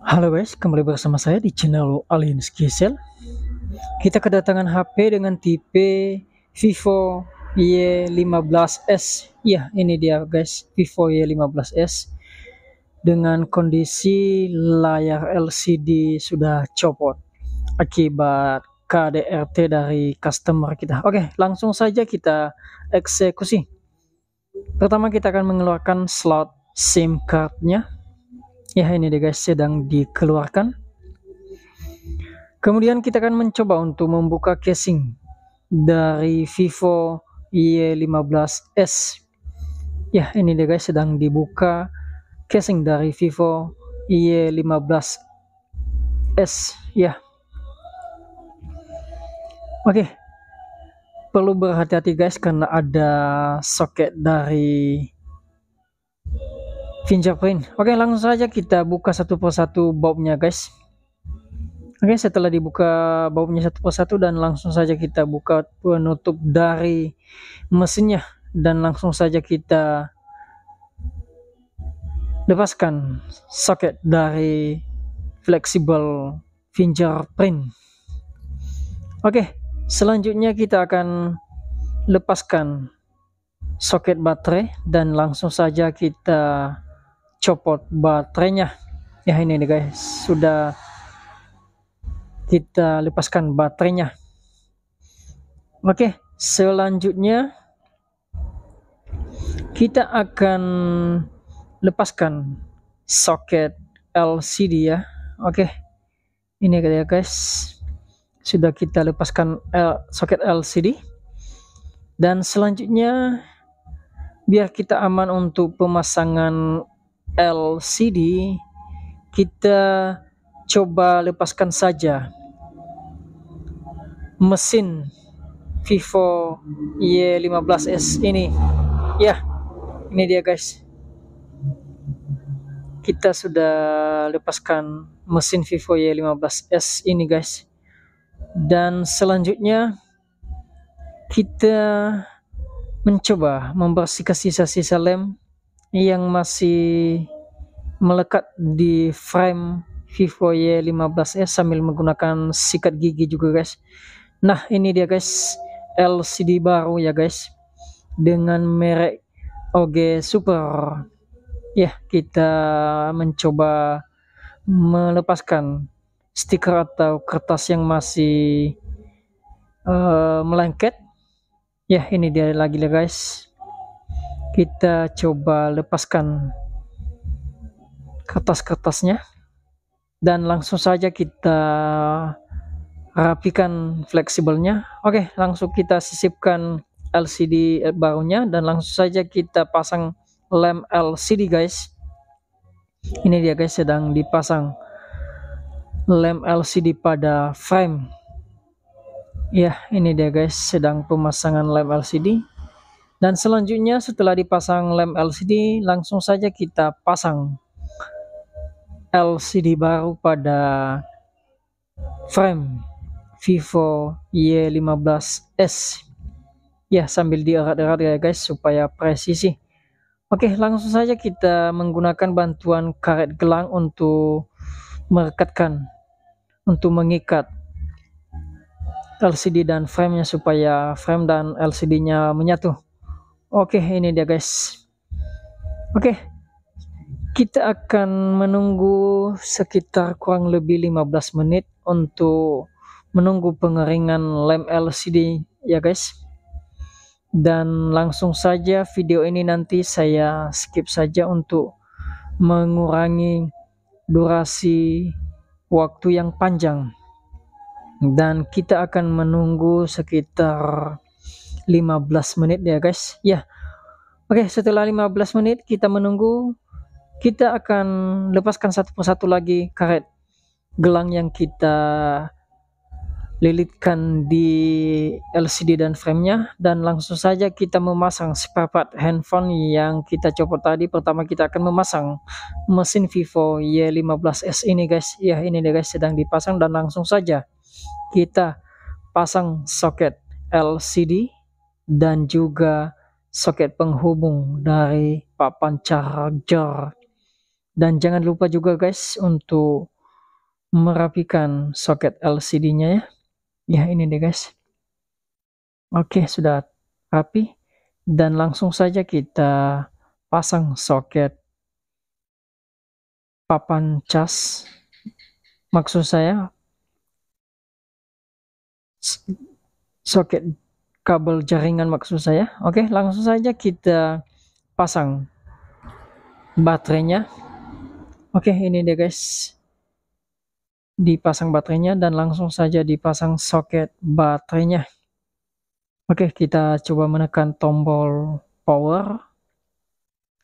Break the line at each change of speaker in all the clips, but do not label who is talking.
Halo guys, kembali bersama saya di channel Alien Skisel. Kita kedatangan HP dengan tipe Vivo Y15s. Ya, ini dia guys, Vivo Y15s. Dengan kondisi layar LCD sudah copot akibat KDRT dari customer kita. Oke, langsung saja kita eksekusi. Pertama kita akan mengeluarkan slot SIM cardnya ya ini deh guys sedang dikeluarkan kemudian kita akan mencoba untuk membuka casing dari Vivo Y15s ya ini deh guys sedang dibuka casing dari Vivo Y15s ya oke perlu berhati-hati guys karena ada soket dari fingerprint oke langsung saja kita buka satu persatu baunya guys oke setelah dibuka baunya satu persatu dan langsung saja kita buka penutup dari mesinnya dan langsung saja kita lepaskan soket dari fleksibel fingerprint oke selanjutnya kita akan lepaskan soket baterai dan langsung saja kita copot baterainya ya ini nih guys sudah kita lepaskan baterainya oke selanjutnya kita akan lepaskan soket LCD ya oke ini ya guys sudah kita lepaskan L, soket LCD dan selanjutnya biar kita aman untuk pemasangan LCD kita coba lepaskan saja mesin Vivo Y15s ini ya ini dia guys kita sudah lepaskan mesin Vivo Y15s ini guys dan selanjutnya kita mencoba membersihkan sisa-sisa lem yang masih melekat di frame Vivo Y15s sambil menggunakan sikat gigi juga guys nah ini dia guys LCD baru ya guys dengan merek OG Super ya kita mencoba melepaskan stiker atau kertas yang masih uh, melengket ya ini dia lagi ya guys kita coba lepaskan kertas-kertasnya dan langsung saja kita rapikan fleksibelnya oke langsung kita sisipkan LCD barunya dan langsung saja kita pasang lem LCD guys ini dia guys sedang dipasang lem LCD pada frame ya ini dia guys sedang pemasangan lem LCD dan selanjutnya setelah dipasang lem LCD, langsung saja kita pasang LCD baru pada frame Vivo Y15s. Ya, sambil dierat-erat ya guys supaya presisi. Oke, langsung saja kita menggunakan bantuan karet gelang untuk merekatkan untuk mengikat LCD dan framenya supaya frame dan LCD-nya menyatu. Oke, ini dia guys. Oke. Kita akan menunggu sekitar kurang lebih 15 menit untuk menunggu pengeringan lem LCD ya guys. Dan langsung saja video ini nanti saya skip saja untuk mengurangi durasi waktu yang panjang dan kita akan menunggu sekitar 15 menit ya guys ya yeah. oke okay, setelah 15 menit kita menunggu kita akan lepaskan satu persatu lagi karet gelang yang kita lilitkan di LCD dan framenya dan langsung saja kita memasang sepapat handphone yang kita copot tadi pertama kita akan memasang mesin Vivo Y15s ini guys ya ini dia guys sedang dipasang dan langsung saja kita pasang soket LCD dan juga soket penghubung dari papan charger dan jangan lupa juga guys untuk merapikan soket LCD nya ya ya ini deh guys oke sudah rapi dan langsung saja kita pasang soket papan cas maksud saya soket kabel jaringan maksud saya oke langsung saja kita pasang baterainya oke ini dia guys dipasang baterainya dan langsung saja dipasang soket baterainya oke kita coba menekan tombol power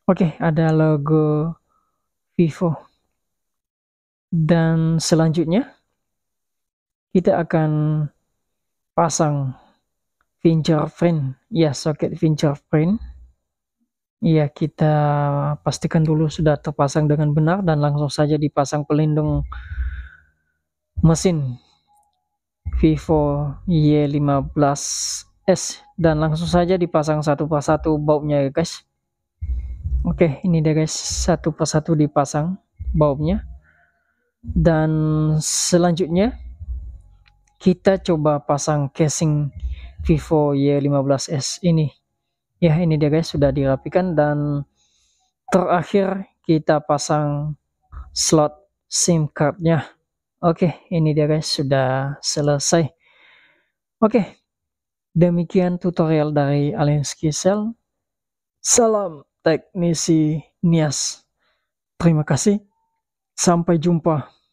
oke ada logo vivo dan selanjutnya kita akan pasang fingerprint ya soket fingerprint ya kita pastikan dulu sudah terpasang dengan benar dan langsung saja dipasang pelindung mesin Vivo Y15s dan langsung saja dipasang satu persatu bautnya ya guys Oke ini dia guys satu persatu dipasang bautnya dan selanjutnya kita coba pasang casing Vivo Y15s ini ya ini dia guys sudah dirapikan dan terakhir kita pasang slot SIM cardnya Oke ini dia guys sudah selesai Oke demikian tutorial dari Alinsky Cell Salam teknisi Nias Terima kasih sampai jumpa